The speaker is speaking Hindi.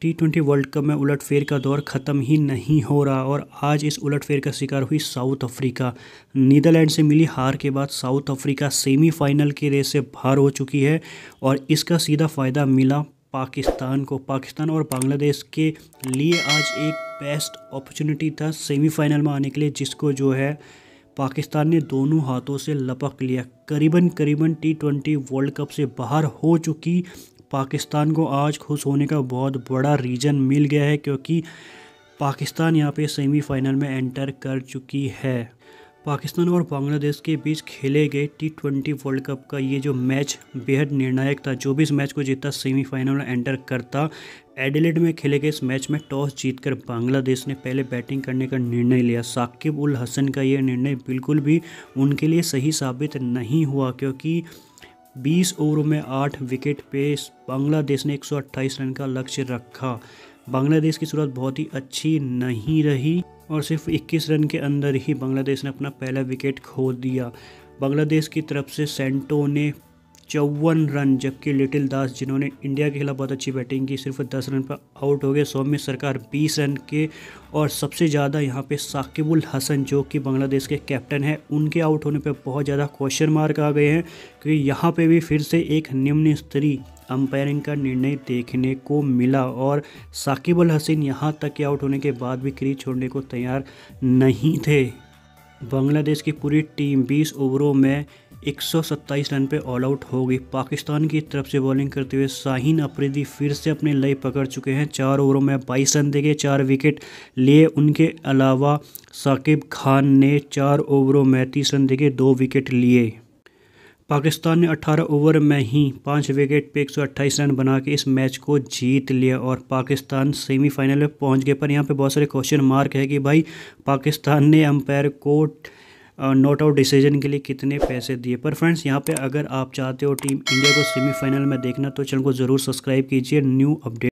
टी ट्वेंटी वर्ल्ड कप में उलटफेर का दौर ख़त्म ही नहीं हो रहा और आज इस उलटफेर का शिकार हुई साउथ अफ्रीका नीदरलैंड से मिली हार के बाद साउथ अफ्रीका सेमीफाइनल की रेस से बाहर हो चुकी है और इसका सीधा फ़ायदा मिला पाकिस्तान को पाकिस्तान और बांग्लादेश के लिए आज एक बेस्ट अपॉर्चुनिटी था सेमीफाइनल में आने के लिए जिसको जो है पाकिस्तान ने दोनों हाथों से लपक लिया करीबन करीबन टी ट्वेंटी वर्ल्ड कप से बाहर हो चुकी पाकिस्तान को आज खुश होने का बहुत बड़ा रीज़न मिल गया है क्योंकि पाकिस्तान यहाँ पे सेमीफाइनल में एंटर कर चुकी है पाकिस्तान और बांग्लादेश के बीच खेले गए टी ट्वेंटी वर्ल्ड कप का ये जो मैच बेहद निर्णायक था जो भी इस मैच को जीतता सेमीफाइनल में एंटर करता एडिलेड में खेले गए इस मैच में टॉस जीतकर बांग्लादेश ने पहले बैटिंग करने का निर्णय लिया साकिब उल हसन का ये निर्णय बिल्कुल भी उनके लिए सही साबित नहीं हुआ क्योंकि 20 ओवरों में 8 विकेट पे बांग्लादेश ने 128 रन का लक्ष्य रखा बांग्लादेश की शुरुआत बहुत ही अच्छी नहीं रही और सिर्फ 21 रन के अंदर ही बांग्लादेश ने अपना पहला विकेट खो दिया बांग्लादेश की तरफ से सेंटो ने चौवन रन जबकि लिटिल दास जिन्होंने इंडिया के खिलाफ बहुत अच्छी बैटिंग की सिर्फ दस रन पर आउट हो गए सौम्य सरकार बीस रन के और सबसे ज़्यादा यहाँ पे साकिबुल हसन जो कि बांग्लादेश के कैप्टन हैं उनके आउट होने पर बहुत ज़्यादा क्वेश्चन मार्क आ गए हैं क्योंकि यहाँ पे भी फिर से एक निम्न स्तरीय अंपायरिंग का निर्णय देखने को मिला और साकिबुल हसन यहाँ तक के आउट होने के बाद भी क्रीज छोड़ने को तैयार नहीं थे बांग्लादेश की पूरी टीम 20 ओवरों में 127 रन पे ऑल आउट हो गई पाकिस्तान की तरफ से बॉलिंग करते हुए शाहीन अफरीदी फिर से अपने लय पकड़ चुके हैं चार ओवरों में बाईस रन देके चार विकेट लिए उनके अलावा साकिब खान ने चार ओवरों में तीस रन देके दो विकेट लिए पाकिस्तान ने 18 ओवर में ही पाँच विकेट पे एक रन बना के इस मैच को जीत लिया और पाकिस्तान सेमीफाइनल में पहुंच गए पर यहाँ पे बहुत सारे क्वेश्चन मार्क है कि भाई पाकिस्तान ने अंपायर को नॉट आउट डिसीजन के लिए कितने पैसे दिए पर फ्रेंड्स यहाँ पे अगर आप चाहते हो टीम इंडिया को सेमीफाइनल में देखना तो चैनल को ज़रूर सब्सक्राइब कीजिए न्यू अपडेट